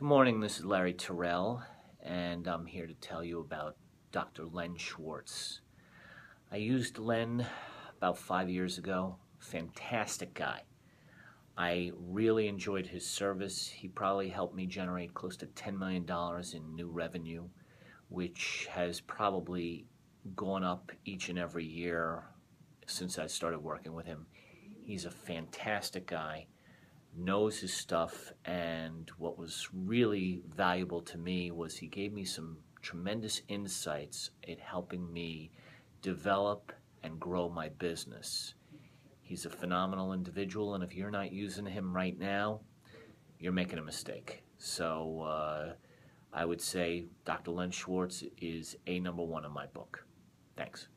Good morning, this is Larry Terrell, and I'm here to tell you about Dr. Len Schwartz. I used Len about five years ago. Fantastic guy. I really enjoyed his service. He probably helped me generate close to $10 million in new revenue, which has probably gone up each and every year since I started working with him. He's a fantastic guy knows his stuff. And what was really valuable to me was he gave me some tremendous insights in helping me develop and grow my business. He's a phenomenal individual, and if you're not using him right now, you're making a mistake. So uh, I would say Dr. Len Schwartz is a number one in my book. Thanks.